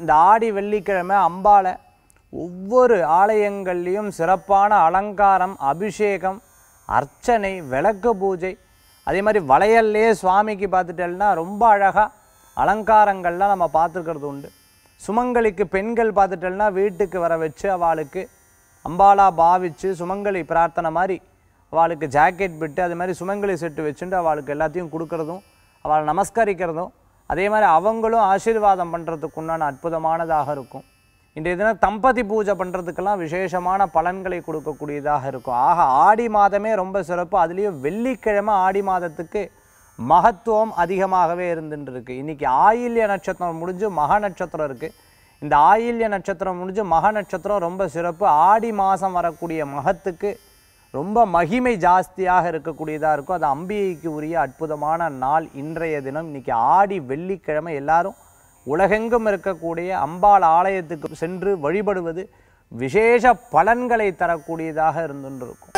இந்த ஆடி வெள்ளிக்கிழமை அம்பால ஒவ்வொரு ஆலயங்கள்லேயும் சிறப்பான அலங்காரம் அபிஷேகம் அர்ச்சனை விளக்கு பூஜை அதே மாதிரி வளையல்லையே சுவாமிக்கு பார்த்துட்டேன்னா ரொம்ப அழகாக அலங்காரங்கள்லாம் நம்ம பார்த்துருக்கிறது உண்டு சுமங்கலிக்கு பெண்கள் பார்த்துட்டேன்னா வீட்டுக்கு வர வச்சு அவளுக்கு அம்பாலா பாவிச்சு சுமங்கலி பிரார்த்தனை மாதிரி அவளுக்கு ஜாக்கெட் விட்டு அது மாதிரி சுமங்கலி செட்டு வச்சுட்டு அவளுக்கு எல்லாத்தையும் கொடுக்குறதும் அவளை நமஸ்கரிக்கிறதும் அதே மாதிரி அவங்களும் ஆசீர்வாதம் பண்ணுறதுக்கு உண்டான அற்புதமானதாக இருக்கும் இன்றைய தினம் தம்பதி பூஜை பண்ணுறதுக்கெல்லாம் விசேஷமான பலன்களை கொடுக்கக்கூடியதாக இருக்கும் ஆக ஆடி மாதமே ரொம்ப சிறப்பு அதுலேயும் வெள்ளிக்கிழமை ஆடி மாதத்துக்கு மகத்துவம் அதிகமாகவே இருந்துட்டுருக்கு இன்றைக்கி ஆயில்ய நட்சத்திரம் முடிஞ்சு மக நட்சத்திரம் இருக்குது இந்த ஆயில்ய நட்சத்திரம் முடிஞ்சு மக நட்சத்திரம் ரொம்ப சிறப்பு ஆடி மாதம் வரக்கூடிய மகத்துக்கு ரொம்ப மகிமை ஜாஸ்தியாக இருக்கக்கூடியதாக இருக்கும் அது அம்பிகைக்கு உரிய அற்புதமான நாள் இன்றைய தினம் இன்றைக்கி ஆடி வெள்ளிக்கிழமை எல்லாரும் உலகெங்கும் இருக்கக்கூடிய அம்பாள் ஆலயத்துக்கு சென்று வழிபடுவது விசேஷ பலன்களை தரக்கூடியதாக இருந்துருக்கும்